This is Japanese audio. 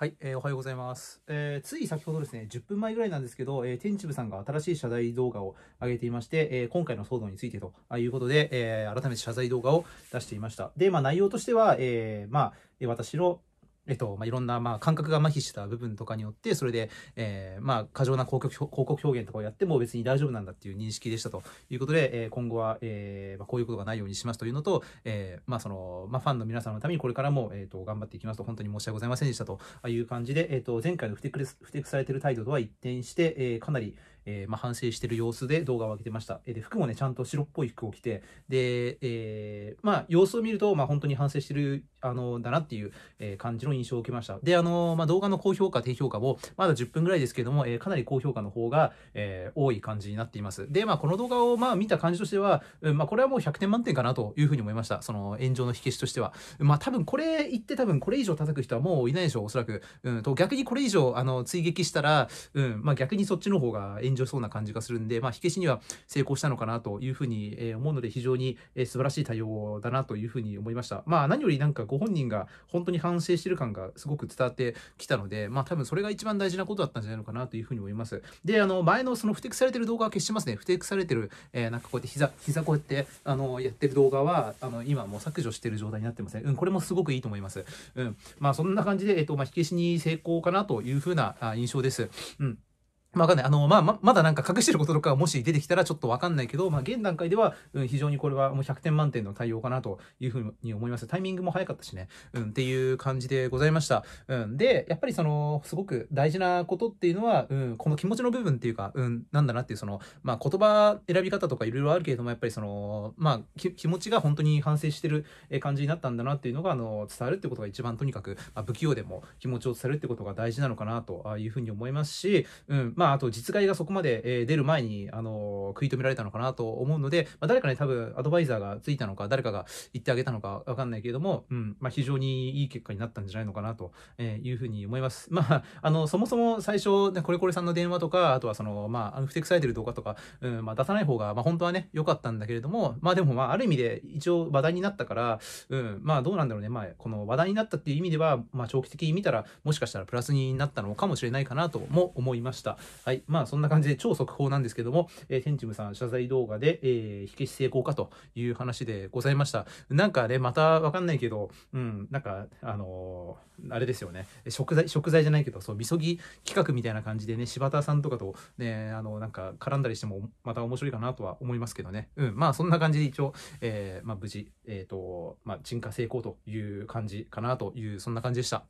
はい、えー、おはようございます、えー、つい先ほどですね、10分前ぐらいなんですけど、えー、天部さんが新しい謝罪動画を上げていまして、えー、今回の騒動についてということで、え改めて謝罪動画を出していました。で、まあ、内容としては、えまあ、私のえっとまあ、いろんな、まあ、感覚が麻痺した部分とかによってそれで、えーまあ、過剰な広告広告表現とかをやっても別に大丈夫なんだっていう認識でしたということで、えー、今後は、えーまあ、こういうことがないようにしますというのと、えーまあそのまあ、ファンの皆さんのためにこれからも、えーと、頑張っていきますと本当に申し訳ございませんでしたという感じで、えーと、前回の不適不適されている態度とは一転して、えー、かなり、えー、まあ、反省してる様子で動画を上げてました。えー、で、服もね、ちゃんと白っぽい服を着て、で、えー、まあ、様子を見ると、まあ、本当に反省してる、あの、だなっていう、え感じの印象を受けました。で、あの、まあ、動画の高評価、低評価も、まだ10分ぐらいですけども、えかなり高評価の方が、え多い感じになっています。で、まあ、この動画を、まあ、見た感じとしては、うん、まあ、これはもう100点満点かなというふうに思いました。その、炎上の火消しとしては。まあ、多分これ言って多分これ以上叩く人はもういないでしょう、おそらく。うん、と、逆にこれ以上、あの、追撃したら、うん、まあ、逆にそっちの方が炎上強そうな感じがするんで、まあ、火消しには成功したのかなというふうに思うので、非常に素晴らしい対応だなというふうに思いました。まあ、何よりなんかご本人が本当に反省してる感がすごく伝わってきたので、まあ、多分それが一番大事なことだったんじゃないのかなというふうに思います。で、あの、前のその不適されてる動画は消しますね。不適されてる、えー、なんかこうやって膝、膝こうやって、あの、やってる動画は、あの、今もう削除してる状態になってますね。うん、これもすごくいいと思います。うん。まあ、そんな感じで、えっと、まあ、火消しに成功かなというふうな印象です。うん。まあ、わかんない。あの、まあ、ま、まだなんか隠してることとかもし出てきたらちょっとわかんないけど、まあ、現段階では、うん、非常にこれはもう100点満点の対応かなというふうに思います。タイミングも早かったしね、うん、っていう感じでございました。うん、で、やっぱりその、すごく大事なことっていうのは、うん、この気持ちの部分っていうか、うん、なんだなっていう、その、まあ、言葉選び方とかいろいろあるけれども、やっぱりその、まあ、気持ちが本当に反省してる感じになったんだなっていうのが、あの、伝わるってことが一番とにかく、まあ、不器用でも気持ちを伝えるってことが大事なのかなというふうに思いますし、うん、まあ、あと実害がそこまで、え出る前に、あの食い止められたのかなと思うので、まあ、誰かね、多分アドバイザーがついたのか、誰かが言ってあげたのかわかんないけれども、うん、まあ、非常にいい結果になったんじゃないのかなというふうに思います。まあ、あの、そもそも最初、ね、これこれさんの電話とか、あとはその、まあ、不適されてる動画とか、うん、まあ、出さない方が、まあ、本当はね、良かったんだけれども、まあ、でも、まあ、ある意味で一応話題になったから、うん、まあ、どうなんだろうね、まあ、この話題になったっていう意味では、まあ、長期的に見たら、もしかしたらプラスになったのかもしれないかなとも思いました。はい。まあ、そんな感じで超速報なんですけども、えー、テンチムさん謝罪動画で、えー、火消し成功かという話でございました。なんかね、またわかんないけど、うん、なんか、あのー、あれですよね。食材、食材じゃないけど、そう、みそぎ企画みたいな感じでね、柴田さんとかとね、あの、なんか絡んだりしても、また面白いかなとは思いますけどね。うん、まあ、そんな感じで一応、えー、まあ、無事、えっ、ー、と、まあ、沈下成功という感じかなという、そんな感じでした。